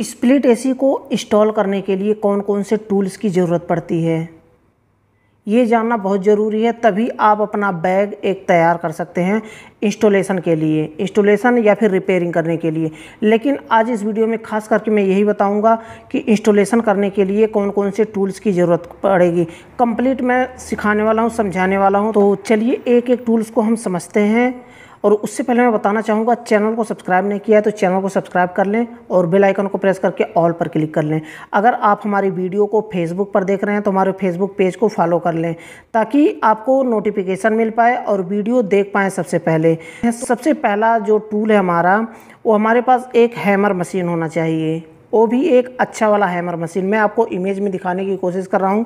split AC को install करने के लिए कौन कौन से टूल्स की ज़रूरत पड़ती है ये जानना बहुत ज़रूरी है तभी आप अपना बैग एक तैयार कर सकते हैं इंस्टॉलेशन के लिए इंस्टॉलेशन या फिर रिपेयरिंग करने के लिए लेकिन आज इस वीडियो में खास करके मैं यही बताऊंगा कि इंस्टॉलेशन करने के लिए कौन कौन से टूल्स की ज़रूरत पड़ेगी कंप्लीट मैं सिखाने वाला हूँ समझाने वाला हूँ तो चलिए एक एक टूल्स को हम समझते हैं और उससे पहले मैं बताना चाहूँगा चैनल को सब्सक्राइब नहीं किया है तो चैनल को सब्सक्राइब कर लें और बेल आइकन को प्रेस करके ऑल पर क्लिक कर लें अगर आप हमारी वीडियो को फेसबुक पर देख रहे हैं तो हमारे फेसबुक पेज को फॉलो कर लें ताकि आपको नोटिफिकेशन मिल पाए और वीडियो देख पाएँ सबसे पहले सबसे पहला जो टूल है हमारा वो हमारे पास एक हैमर मशीन होना चाहिए वो भी एक अच्छा वाला हैमर मशीन मैं आपको इमेज में दिखाने की कोशिश कर रहा हूँ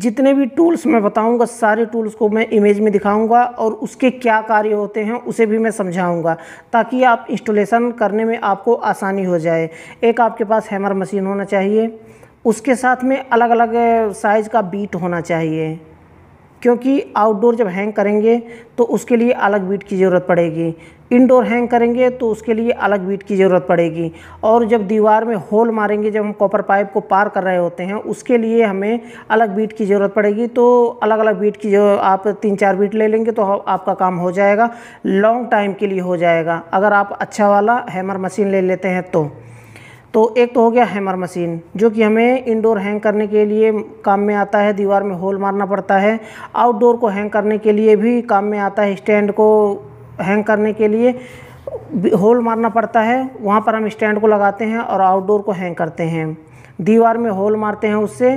जितने भी टूल्स मैं बताऊंगा सारे टूल्स को मैं इमेज में दिखाऊंगा और उसके क्या कार्य होते हैं उसे भी मैं समझाऊंगा ताकि आप इंस्टॉलेशन करने में आपको आसानी हो जाए एक आपके पास हैमर मशीन होना चाहिए उसके साथ में अलग अलग साइज़ का बीट होना चाहिए क्योंकि आउटडोर जब हैंग करेंगे तो उसके लिए अलग बीट की ज़रूरत पड़ेगी इनडोर हैंग करेंगे तो उसके लिए अलग बीट की ज़रूरत पड़ेगी और जब दीवार में होल मारेंगे जब हम कॉपर पाइप को पार कर रहे होते हैं उसके लिए हमें अलग बीट की ज़रूरत पड़ेगी तो अलग अलग बीट की जो आप तीन चार बीट ले लेंगे तो आपका काम हो जाएगा लॉन्ग टाइम के लिए हो जाएगा अगर आप अच्छा वाला हैमर मशीन ले लेते हैं तो तो एक तो हो गया हैमर मशीन जो कि हमें इंडोर हैंग करने के लिए काम में आता है दीवार में होल मारना पड़ता है आउटडोर को हैंग करने के लिए भी काम में आता है स्टैंड को हैंग करने के लिए होल मारना पड़ता है वहाँ पर हम स्टैंड को लगाते हैं और आउटडोर को हैंग करते हैं दीवार में होल मारते हैं उससे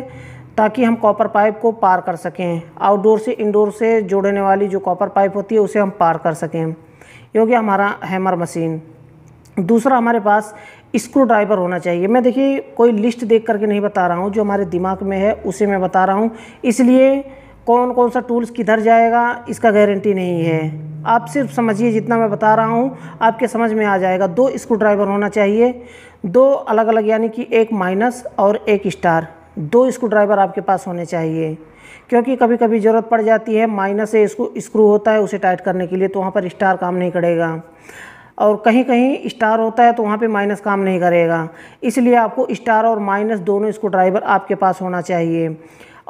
ताकि हम कॉपर पाइप को पार कर सकें आउटडोर से इंडोर से जोड़ने वाली जो कॉपर पाइप होती है उसे हम पार कर सकें ये हो गया हमारा हैमर मशीन दूसरा हमारे पास स्क्रू ड्राइवर होना चाहिए मैं देखिए कोई लिस्ट देख करके नहीं बता रहा हूँ जो हमारे दिमाग में है उसे मैं बता रहा हूँ इसलिए कौन कौन सा टूल्स किधर जाएगा इसका गारंटी नहीं है आप सिर्फ समझिए जितना मैं बता रहा हूँ आपके समझ में आ जाएगा दो स्क्रू ड्राइवर होना चाहिए दो अलग अलग यानी कि एक माइनस और एक स्टार दो स्क्रू ड्राइवर आपके पास होने चाहिए क्योंकि कभी कभी ज़रूरत पड़ जाती है माइनस से इसको स्क्रू होता है उसे टाइट करने के लिए तो वहाँ पर स्टार काम नहीं करेगा और कहीं कहीं स्टार होता है तो वहाँ पे माइनस काम नहीं करेगा इसलिए आपको स्टार और माइनस दोनों इसको ड्राइवर आपके पास होना चाहिए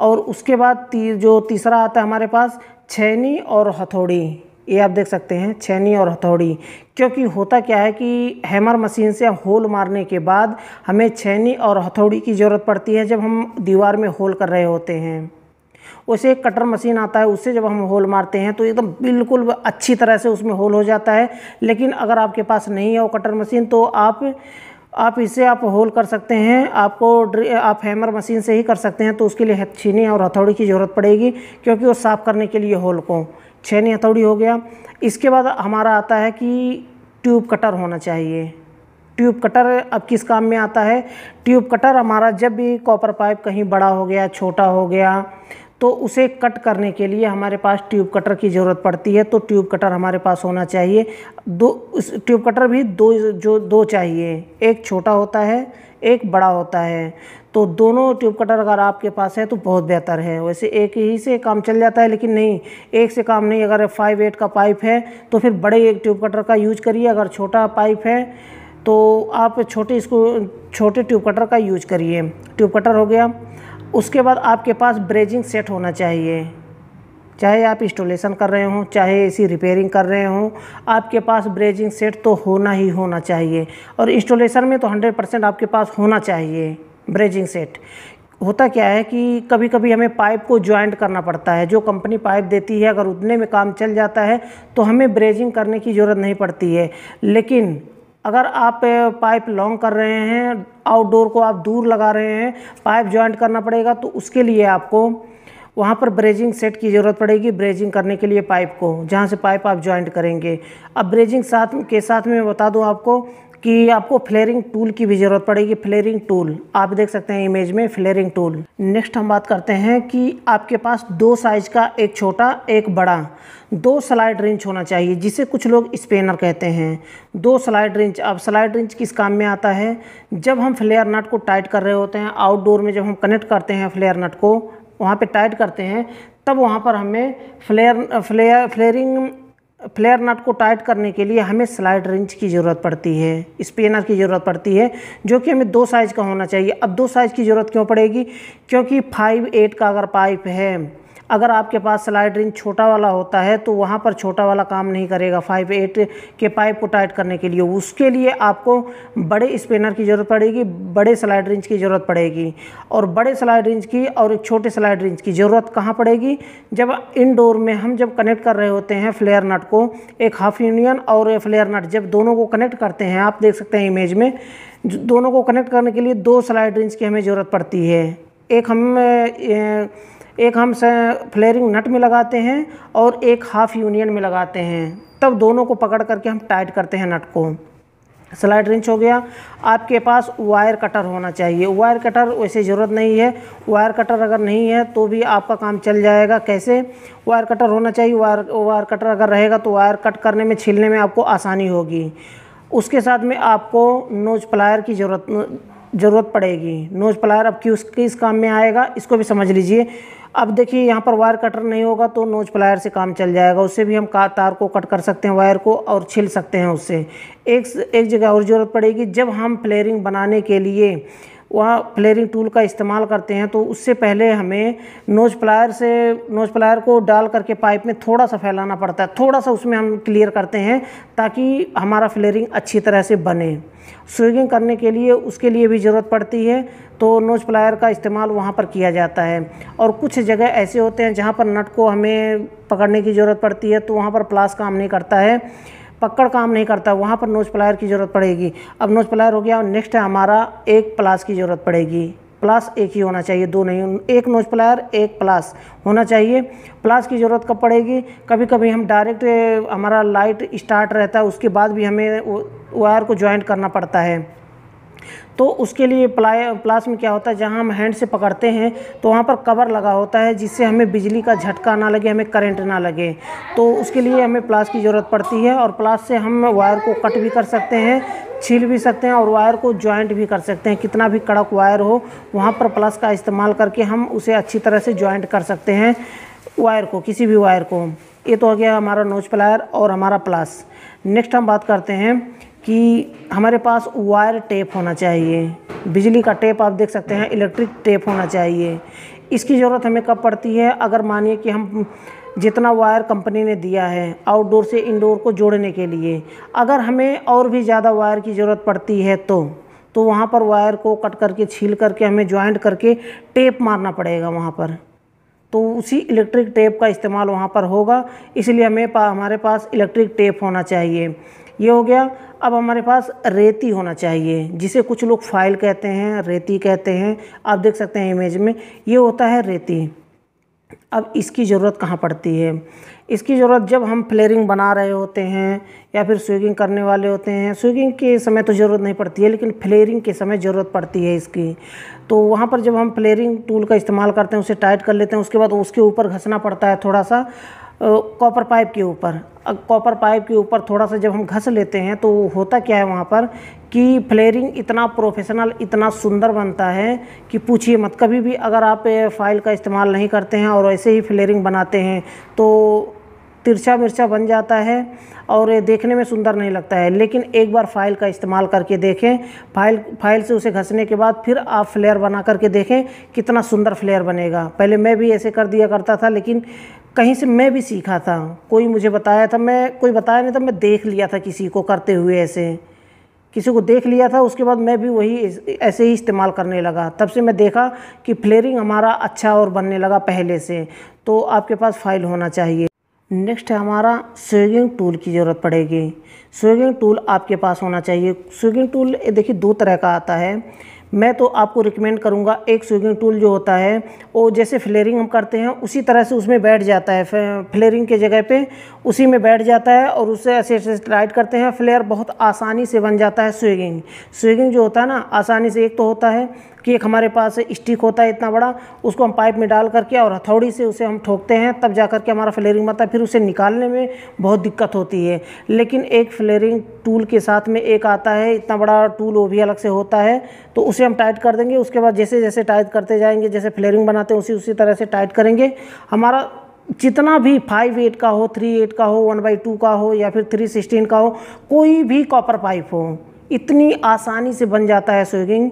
और उसके बाद ती, जो तीसरा आता है हमारे पास छैनी और हथौड़ी ये आप देख सकते हैं छैनी और हथौड़ी क्योंकि होता क्या है कि हैमर मशीन से होल मारने के बाद हमें छैनी और हथौड़ी की ज़रूरत पड़ती है जब हम दीवार में होल कर रहे होते हैं उसे एक कटर मशीन आता है उससे जब हम होल मारते हैं तो एकदम बिल्कुल अच्छी तरह से उसमें होल हो जाता है लेकिन अगर आपके पास नहीं है वो कटर मशीन तो आप आप इसे आप होल कर सकते हैं आपको आप हैमर मशीन से ही कर सकते हैं तो उसके लिए छीनी और हथौड़ी की ज़रूरत पड़ेगी क्योंकि वो साफ़ करने के लिए होल को छेनी हथौड़ी हो गया इसके बाद हमारा आता है कि ट्यूब कटर होना चाहिए ट्यूब कटर अब किस काम में आता है ट्यूब कटर हमारा जब भी कॉपर पाइप कहीं बड़ा हो गया छोटा हो गया तो उसे कट करने के लिए हमारे पास ट्यूब कटर की ज़रूरत पड़ती है तो ट्यूब कटर हमारे पास होना चाहिए दो उस ट्यूब कटर भी दो जो दो चाहिए एक छोटा होता है एक बड़ा होता है तो दोनों ट्यूब कटर अगर आपके पास है तो बहुत बेहतर है वैसे एक ही से काम चल जाता है लेकिन नहीं एक से काम नहीं अगर फाइव एट का पाइप है तो फिर बड़े एक ट्यूब कटर का यूज करिए अगर छोटा पाइप है तो आप छोटे इसको छोटे ट्यूब कटर का यूज करिए ट्यूब कटर हो गया उसके बाद आपके पास ब्रेजिंग सेट होना चाहिए चाहे आप इंस्टॉलेशन कर रहे हों चाहे इसी रिपेयरिंग कर रहे हों आपके पास ब्रेजिंग सेट तो होना ही होना चाहिए और इंस्टॉलेशन में तो 100 परसेंट आपके पास होना चाहिए ब्रेजिंग सेट होता क्या है कि कभी कभी हमें पाइप को ज्वाइंट करना पड़ता है जो कंपनी पाइप देती है अगर उतने में काम चल जाता है तो हमें ब्रेजिंग करने की ज़रूरत नहीं पड़ती है लेकिन अगर आप पाइप लॉन्ग कर रहे हैं आउटडोर को आप दूर लगा रहे हैं पाइप ज्वाइंट करना पड़ेगा तो उसके लिए आपको वहाँ पर ब्रेजिंग सेट की ज़रूरत पड़ेगी ब्रेजिंग करने के लिए पाइप को जहाँ से पाइप आप जॉइंट करेंगे अब ब्रेजिंग साथ के साथ में बता दूँ आपको कि आपको फ्लेयरिंग टूल की भी ज़रूरत पड़ेगी फ्लेयरिंग टूल आप देख सकते हैं इमेज में फ्लेयरिंग टूल नेक्स्ट हम बात करते हैं कि आपके पास दो साइज़ का एक छोटा एक बड़ा दो स्लाइड रिंच होना चाहिए जिसे कुछ लोग स्पेनर कहते हैं दो स्लाइड रिंच अब स्लाइड रिंच किस काम में आता है जब हम फ्लेयर नट को टाइट कर रहे होते हैं आउटडोर में जब हम कनेक्ट करते हैं फ्लेयर नट को वहाँ पर टाइट करते हैं तब वहाँ पर हमें flare flare flaring flare nut को टाइट करने के लिए हमें स्लाइड रिंच की ज़रूरत पड़ती है स्पेनर की ज़रूरत पड़ती है जो कि हमें दो साइज़ का होना चाहिए अब दो साइज़ की ज़रूरत क्यों पड़ेगी क्योंकि फाइव एट का अगर पाइप है अगर आपके पास स्लाइड रिंग छोटा वाला होता है तो वहाँ पर छोटा वाला काम नहीं करेगा फाइव एट के पाइप को टाइट करने के लिए उसके लिए आपको बड़े स्पेनर की ज़रूरत पड़ेगी बड़े स्लाइड रिंच की ज़रूरत पड़ेगी और बड़े स्लाइड रिंच की और एक छोटे स्लाइड रिंच की ज़रूरत कहाँ पड़ेगी जब इनडोर में हम जब कनेक्ट कर रहे होते हैं फ्लेयर नट को एक हाफ यूनियन और फ्लेयर नट जब दोनों को कनेक्ट करते हैं आप देख सकते हैं इमेज में दोनों को कनेक्ट करने के लिए दो स्लाइड रिंच की हमें ज़रूरत पड़ती है एक हम ए, ए, एक हम फ्लेयरिंग नट में लगाते हैं और एक हाफ़ यूनियन में लगाते हैं तब दोनों को पकड़ करके हम टाइट करते हैं नट को स्लाइड रिंच हो गया आपके पास वायर कटर होना चाहिए वायर कटर वैसे ज़रूरत नहीं है वायर कटर अगर नहीं है तो भी आपका काम चल जाएगा कैसे वायर कटर होना चाहिए वायर वायर कटर अगर रहेगा तो वायर कट करने में छीलने में आपको आसानी होगी उसके साथ में आपको नोज प्लायर की ज़रूरत ज़रूरत पड़ेगी नोज प्लायर अब किस किस काम में आएगा इसको भी समझ लीजिए अब देखिए यहाँ पर वायर कटर नहीं होगा तो नोज प्लायर से काम चल जाएगा उससे भी हम का तार को कट कर सकते हैं वायर को और छिल सकते हैं उससे एक एक जगह और ज़रूरत पड़ेगी जब हम फ्लेयरिंग बनाने के लिए वहाँ प्लेयरिंग टूल का इस्तेमाल करते हैं तो उससे पहले हमें नोज प्लायर से नोज प्लायर को डाल करके पाइप में थोड़ा सा फैलाना पड़ता है थोड़ा सा उसमें हम क्लियर करते हैं ताकि हमारा फ्लेयरिंग अच्छी तरह से बने स्विगिंग करने के लिए उसके लिए भी ज़रूरत पड़ती है तो नोज प्लायर का इस्तेमाल वहाँ पर किया जाता है और कुछ जगह ऐसे होते हैं जहाँ पर नट को हमें पकड़ने की ज़रूरत पड़ती है तो वहाँ पर प्लास काम नहीं करता है पकड़ काम नहीं करता वहाँ पर नोज प्लायर की ज़रूरत पड़ेगी अब नोज प्लायर हो गया और नेक्स्ट है हमारा एक प्लास की ज़रूरत पड़ेगी प्लास एक ही होना चाहिए दो नहीं एक नोज प्लायर एक प्लास होना चाहिए प्लास की ज़रूरत कब पड़ेगी कभी कभी हम डायरेक्ट हमारा लाइट स्टार्ट रहता है उसके बाद भी हमें वायर को ज्वाइंट करना पड़ता है तो उसके लिए प्लाय प्लास में क्या होता है जहाँ हम हैंड से पकड़ते हैं तो वहाँ पर कवर लगा होता है जिससे हमें बिजली का झटका ना लगे हमें करंट ना लगे तो उसके लिए हमें प्लास की ज़रूरत पड़ती है और प्लास से हम वायर को कट भी कर सकते हैं छील भी सकते हैं और वायर को जॉइंट भी कर सकते हैं कितना भी कड़क वायर हो वहाँ पर प्लास का इस्तेमाल करके हम उसे अच्छी तरह से जॉइंट कर सकते हैं वायर को किसी भी वायर को ये तो हो गया हमारा नोच प्लायर और हमारा प्लास नेक्स्ट हम बात करते हैं कि हमारे पास वायर टेप होना चाहिए बिजली का टेप आप देख सकते हैं इलेक्ट्रिक टेप होना चाहिए इसकी ज़रूरत हमें कब पड़ती है अगर मानिए कि हम जितना वायर कंपनी ने दिया है आउटडोर से इंडोर को जोड़ने के लिए अगर हमें और भी ज़्यादा वायर की ज़रूरत पड़ती है तो तो वहाँ पर वायर को कट करके छील करके हमें ज्वाइंट करके टेप मारना पड़ेगा वहाँ पर तो उसी इलेक्ट्रिक टेप का इस्तेमाल वहाँ पर होगा इसलिए हमें पा, हमारे पास इलेक्ट्रिक टेप होना चाहिए ये हो गया अब हमारे पास रेती होना चाहिए जिसे कुछ लोग फाइल कहते हैं रेती कहते हैं आप देख सकते हैं इमेज में ये होता है रेती अब इसकी ज़रूरत कहाँ पड़ती है इसकी ज़रूरत जब हम फ्लेयरिंग बना रहे होते हैं या फिर स्विगिंग करने वाले होते हैं स्विगिंग के समय तो ज़रूरत नहीं पड़ती है लेकिन फ्लेयरिंग के समय ज़रूरत पड़ती है इसकी तो वहाँ पर जब हम फ्लेयरिंग टूल का इस्तेमाल करते हैं उसे टाइट कर लेते हैं उसके बाद उसके ऊपर घसना पड़ता है थोड़ा सा कॉपर पाइप के ऊपर कॉपर पाइप के ऊपर थोड़ा सा जब हम घस लेते हैं तो होता क्या है वहाँ पर कि फ्लेयरिंग इतना प्रोफेशनल इतना सुंदर बनता है कि पूछिए मत कभी भी अगर आप फाइल का इस्तेमाल नहीं करते हैं और ऐसे ही फ्लेयरिंग बनाते हैं तो तिरछा मिर्चा बन जाता है और ये देखने में सुंदर नहीं लगता है लेकिन एक बार फाइल का इस्तेमाल करके देखें फाइल फाइल से उसे घसने के बाद फिर आप फ्लेयर बना करके देखें कितना सुंदर फ्लेयर बनेगा पहले मैं भी ऐसे कर दिया करता था लेकिन कहीं से मैं भी सीखा था कोई मुझे बताया था मैं कोई बताया नहीं था मैं देख लिया था किसी को करते हुए ऐसे किसी को देख लिया था उसके बाद मैं भी वही ऐसे ही इस्तेमाल करने लगा तब से मैं देखा कि फ्लेयरिंग हमारा अच्छा और बनने लगा पहले से तो आपके पास फाइल होना चाहिए नेक्स्ट है हमारा स्विगिंग टूल की ज़रूरत पड़ेगी स्विगिंग टूल आपके पास होना चाहिए स्विगिंग टूल देखिए दो तरह का आता है मैं तो आपको रिकमेंड करूँगा एक स्विगिंग टूल जो होता है वो जैसे फ्लेयरिंग हम करते हैं उसी तरह से उसमें बैठ जाता है फ्लेयरिंग के जगह पे उसी में बैठ जाता है और उससे ऐसे ऐसे स्लाइड करते हैं फ्लेयर बहुत आसानी से बन जाता है स्विगिंग स्विगिंग जो होता है ना आसानी से एक तो होता है कि एक हमारे पास स्टिक होता है इतना बड़ा उसको हम पाइप में डाल करके और हथौड़ी से उसे हम ठोकते हैं तब जा करके हमारा फ्लेयरिंग बनता है फिर उसे निकालने में बहुत दिक्कत होती है लेकिन एक फ्लेयरिंग टूल के साथ में एक आता है इतना बड़ा टूल वो भी अलग से होता है तो उसे हम टाइट कर देंगे उसके बाद जैसे जैसे टाइट करते जाएंगे जैसे फ्लेयरिंग बनाते हैं उसी उसी तरह से टाइट करेंगे हमारा जितना भी फाइव एट का हो थ्री एट का हो वन बाई टू का हो या फिर थ्री सिक्सटीन का हो कोई भी कॉपर पाइप हो इतनी आसानी से बन जाता है स्विगिंग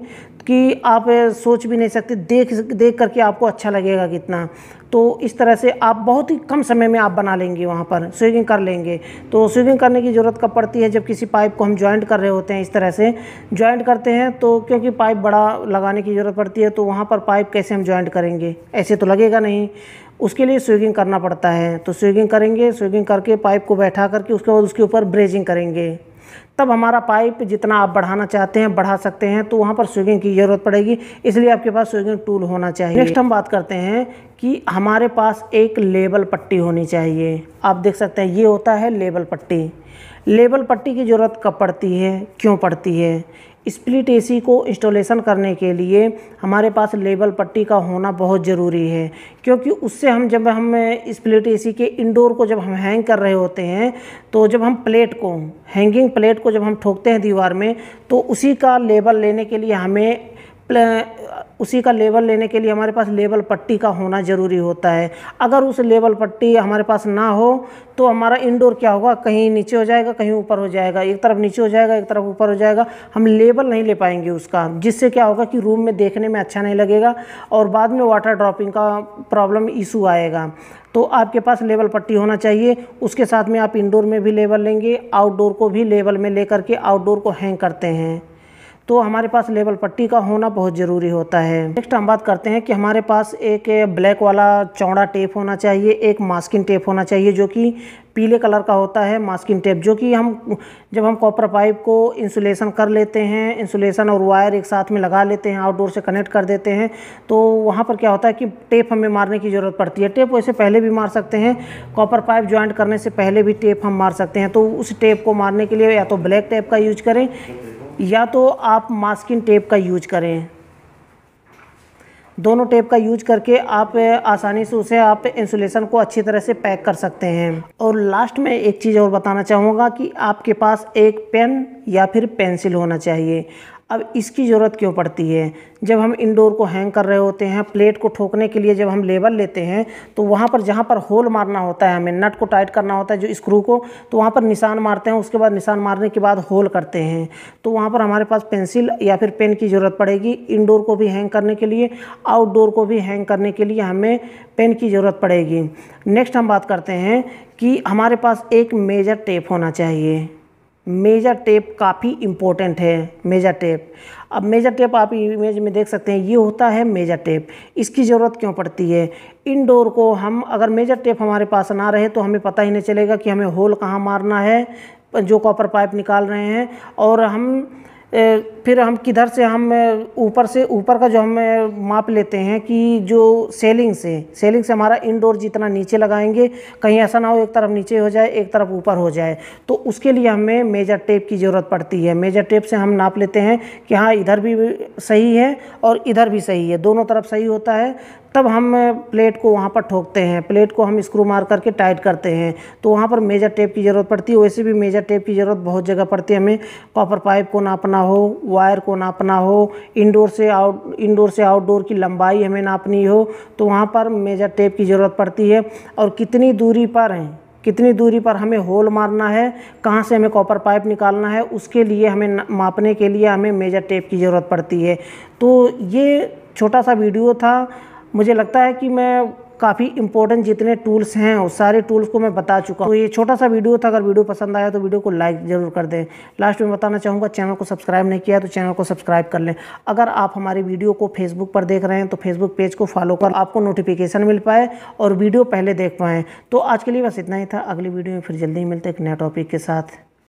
कि आप सोच भी नहीं सकते देख देख करके आपको अच्छा लगेगा कितना तो इस तरह से आप बहुत ही कम समय में आप बना लेंगे वहाँ पर स्विगिंग कर लेंगे तो स्विगिंग करने की ज़रूरत कब पड़ती है जब किसी पाइप को हम जॉइंट कर रहे होते हैं इस तरह से जॉइंट करते हैं तो क्योंकि पाइप बड़ा लगाने की ज़रूरत पड़ती है तो वहाँ पर पाइप कैसे हम जॉइंट करेंगे ऐसे तो लगेगा नहीं उसके लिए स्विगिंग करना पड़ता है तो स्विगिंग करेंगे स्विगिंग करके पाइप को बैठा करके उसके बाद उसके ऊपर ब्रेजिंग करेंगे तब हमारा पाइप जितना आप बढ़ाना चाहते हैं बढ़ा सकते हैं तो वहाँ पर स्विगिंग की ज़रूरत पड़ेगी इसलिए आपके पास स्विगिंग टूल होना चाहिए नेक्स्ट हम बात करते हैं कि हमारे पास एक लेबल पट्टी होनी चाहिए आप देख सकते हैं ये होता है लेबल पट्टी लेबल पट्टी की ज़रूरत कब पड़ती है क्यों पड़ती है स्प्लिट एसी को इंस्टॉलेशन करने के लिए हमारे पास लेबल पट्टी का होना बहुत ज़रूरी है क्योंकि उससे हम जब हम स्प्लिट एसी के इंडोर को जब हम हैंग कर रहे होते हैं तो जब हम प्लेट को हैंगिंग प्लेट को जब हम ठोकते हैं दीवार में तो उसी का लेबल लेने के लिए हमें उसी का लेवल लेने के लिए हमारे पास लेवल पट्टी का होना ज़रूरी होता है अगर उस लेवल पट्टी हमारे पास ना हो तो हमारा इंडोर क्या होगा कहीं नीचे हो जाएगा कहीं ऊपर हो जाएगा एक तरफ नीचे हो जाएगा एक तरफ ऊपर हो जाएगा हम लेवल नहीं ले पाएंगे उसका जिससे क्या होगा कि रूम में देखने में अच्छा नहीं लगेगा और बाद में वाटर ड्रॉपिंग का प्रॉब्लम इशू आएगा तो आपके पास लेवल पट्टी होना चाहिए उसके साथ में आप इंडोर में भी लेवल लेंगे आउटडोर को भी लेवल में ले करके आउटडोर को हैंग करते हैं तो हमारे पास लेबल पट्टी का होना बहुत ज़रूरी होता है नेक्स्ट हम बात करते हैं कि हमारे पास एक ब्लैक वाला चौड़ा टेप होना चाहिए एक मास्किंग टेप होना चाहिए जो कि पीले कलर का होता है मास्किंग टेप जो कि हम जब हम कॉपर पाइप को इंसुलेशन कर लेते हैं इंसुलेशन और वायर एक साथ में लगा लेते हैं आउटडोर से कनेक्ट कर देते हैं तो वहाँ पर क्या होता है कि टेप हमें मारने की ज़रूरत पड़ती है टेप वैसे पहले भी मार सकते हैं कॉपर पाइप ज्वाइंट करने से पहले भी टेप हम मार सकते हैं तो उस टेप को मारने के लिए या तो ब्लैक टेप का यूज करें या तो आप मास्किन टेप का यूज करें दोनों टेप का यूज करके आप आसानी से उसे आप इंसुलेशन को अच्छी तरह से पैक कर सकते हैं और लास्ट में एक चीज़ और बताना चाहूँगा कि आपके पास एक पेन या फिर पेंसिल होना चाहिए अब इसकी ज़रूरत क्यों पड़ती है जब हम इंडोर को हैंग कर रहे होते हैं प्लेट को ठोकने के लिए जब हम लेबल लेते हैं तो वहाँ पर जहाँ पर होल मारना होता है हमें नट को टाइट करना होता है जो स्क्रू को तो वहाँ पर निशान मारते हैं उसके बाद निशान मारने के बाद होल करते हैं तो वहाँ पर हमारे पास पेंसिल या फिर पेन की ज़रूरत पड़ेगी इनडोर को भी हैंग करने के लिए आउटडोर को भी हैंग करने के लिए हमें पेन की ज़रूरत पड़ेगी नेक्स्ट हम बात करते हैं कि हमारे पास एक मेजर टेप होना चाहिए मेजर टेप काफ़ी इम्पोर्टेंट है मेजर टेप अब मेजर टेप आप इमेज में देख सकते हैं ये होता है मेजर टेप इसकी ज़रूरत क्यों पड़ती है इनडोर को हम अगर मेजर टेप हमारे पास ना रहे तो हमें पता ही नहीं चलेगा कि हमें होल कहाँ मारना है जो कॉपर पाइप निकाल रहे हैं और हम ए, फिर हम किधर से हम ऊपर से ऊपर का जो हम माप लेते हैं कि जो सेलिंग से सेलिंग से हमारा इनडोर जितना नीचे लगाएंगे कहीं ऐसा ना हो एक तरफ नीचे हो जाए एक तरफ ऊपर हो जाए तो उसके लिए हमें मेजर टेप की ज़रूरत पड़ती है मेजर टेप से हम नाप लेते हैं कि हाँ इधर भी सही है और इधर भी सही है दोनों तरफ सही होता है तब हम प्लेट को वहाँ पर ठोकते हैं प्लेट को हम स्क्रू मार करके टाइट करते हैं तो वहाँ पर मेजर टेप की ज़रूरत पड़ती है वैसे भी मेजर टेप की ज़रूरत बहुत जगह पड़ती है हमें कॉपर पाइप को नापना हो वायर को नापना हो इंडोर से आउट इंडोर से आउटडोर की लंबाई हमें नापनी हो तो वहाँ पर मेजर टेप की ज़रूरत पड़ती है और कितनी दूरी पर हैं कितनी दूरी पर हमें होल मारना है कहाँ से हमें कॉपर पाइप निकालना है उसके लिए हमें मापने के लिए हमें मेजर टेप की ज़रूरत पड़ती है तो ये छोटा सा वीडियो था मुझे लगता है कि मैं काफ़ी इंपॉर्टेंट जितने टूल्स हैं वो सारे टूल्स को मैं बता चुका हूँ तो ये छोटा सा वीडियो था अगर वीडियो पसंद आया तो वीडियो को लाइक ज़रूर कर दें लास्ट में बताना चाहूँगा चैनल को सब्सक्राइब नहीं किया तो चैनल को सब्सक्राइब कर लें अगर आप हमारे वीडियो को फेसबुक पर देख रहे हैं तो फेसबुक पेज को फॉलो कर आपको नोटिफिकेशन मिल पाए और वीडियो पहले देख पाएँ तो आज के लिए बस इतना ही था अगली वीडियो में फिर जल्दी मिलते एक नया टॉपिक के साथ